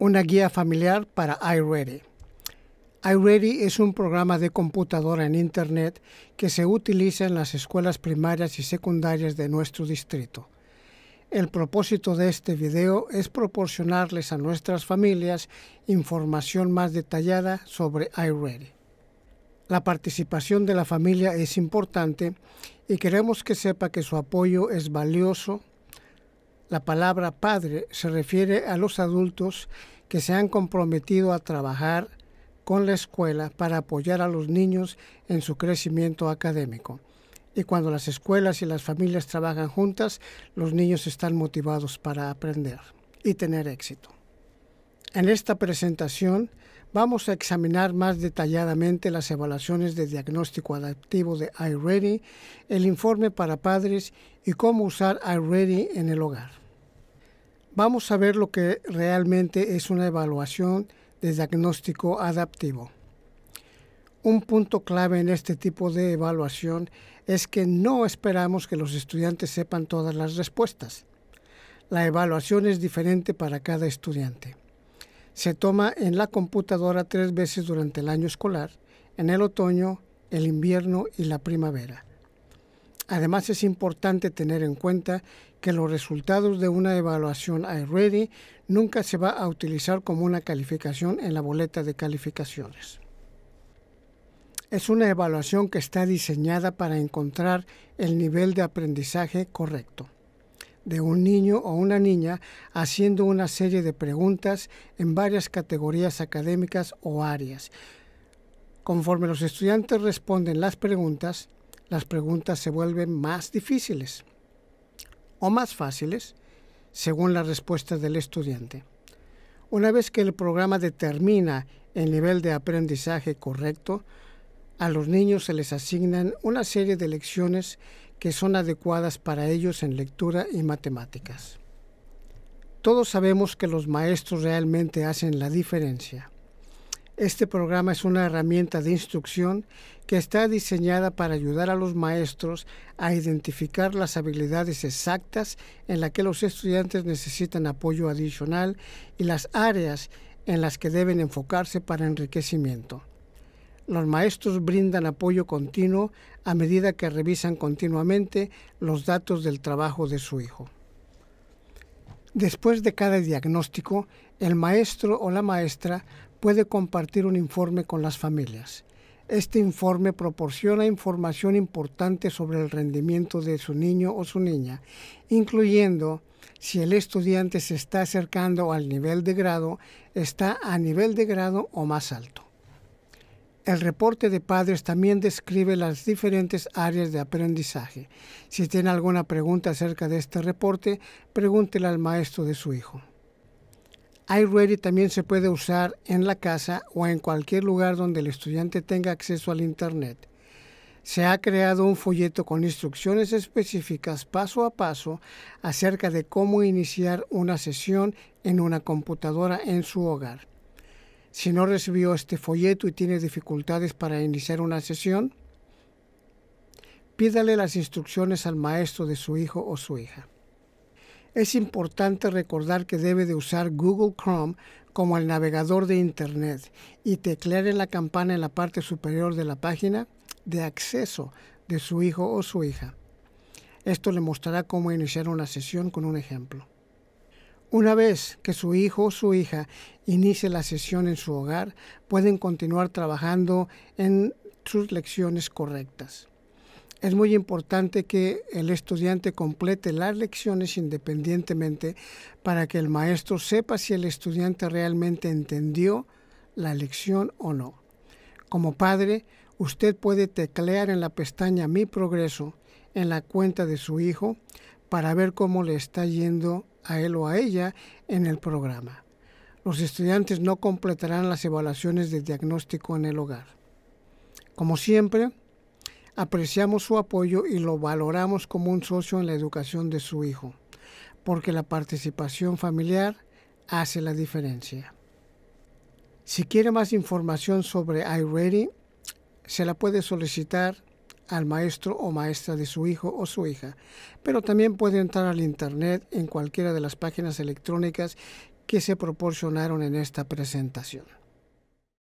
una guía familiar para iReady. iReady es un programa de computadora en Internet que se utiliza en las escuelas primarias y secundarias de nuestro distrito. El propósito de este video es proporcionarles a nuestras familias información más detallada sobre iReady. La participación de la familia es importante y queremos que sepa que su apoyo es valioso la palabra padre se refiere a los adultos que se han comprometido a trabajar con la escuela para apoyar a los niños en su crecimiento académico. Y cuando las escuelas y las familias trabajan juntas, los niños están motivados para aprender y tener éxito. En esta presentación vamos a examinar más detalladamente las evaluaciones de diagnóstico adaptivo de iReady, el informe para padres y cómo usar iReady en el hogar. Vamos a ver lo que realmente es una evaluación de diagnóstico adaptivo. Un punto clave en este tipo de evaluación es que no esperamos que los estudiantes sepan todas las respuestas. La evaluación es diferente para cada estudiante. Se toma en la computadora tres veces durante el año escolar, en el otoño, el invierno y la primavera. Además, es importante tener en cuenta que los resultados de una evaluación iReady nunca se va a utilizar como una calificación en la boleta de calificaciones. Es una evaluación que está diseñada para encontrar el nivel de aprendizaje correcto de un niño o una niña haciendo una serie de preguntas en varias categorías académicas o áreas. Conforme los estudiantes responden las preguntas, las preguntas se vuelven más difíciles o más fáciles según la respuesta del estudiante. Una vez que el programa determina el nivel de aprendizaje correcto, a los niños se les asignan una serie de lecciones que son adecuadas para ellos en lectura y matemáticas. Todos sabemos que los maestros realmente hacen la diferencia. Este programa es una herramienta de instrucción que está diseñada para ayudar a los maestros a identificar las habilidades exactas en las que los estudiantes necesitan apoyo adicional y las áreas en las que deben enfocarse para enriquecimiento. Los maestros brindan apoyo continuo a medida que revisan continuamente los datos del trabajo de su hijo. Después de cada diagnóstico, el maestro o la maestra puede compartir un informe con las familias. Este informe proporciona información importante sobre el rendimiento de su niño o su niña, incluyendo si el estudiante se está acercando al nivel de grado, está a nivel de grado o más alto. El reporte de padres también describe las diferentes áreas de aprendizaje. Si tiene alguna pregunta acerca de este reporte, pregúntele al maestro de su hijo iReady también se puede usar en la casa o en cualquier lugar donde el estudiante tenga acceso al Internet. Se ha creado un folleto con instrucciones específicas paso a paso acerca de cómo iniciar una sesión en una computadora en su hogar. Si no recibió este folleto y tiene dificultades para iniciar una sesión, pídale las instrucciones al maestro de su hijo o su hija es importante recordar que debe de usar Google Chrome como el navegador de Internet y teclear en la campana en la parte superior de la página de acceso de su hijo o su hija. Esto le mostrará cómo iniciar una sesión con un ejemplo. Una vez que su hijo o su hija inicie la sesión en su hogar, pueden continuar trabajando en sus lecciones correctas es muy importante que el estudiante complete las lecciones independientemente para que el maestro sepa si el estudiante realmente entendió la lección o no. Como padre, usted puede teclear en la pestaña Mi progreso en la cuenta de su hijo para ver cómo le está yendo a él o a ella en el programa. Los estudiantes no completarán las evaluaciones de diagnóstico en el hogar. Como siempre, Apreciamos su apoyo y lo valoramos como un socio en la educación de su hijo, porque la participación familiar hace la diferencia. Si quiere más información sobre iReady, se la puede solicitar al maestro o maestra de su hijo o su hija, pero también puede entrar al Internet en cualquiera de las páginas electrónicas que se proporcionaron en esta presentación.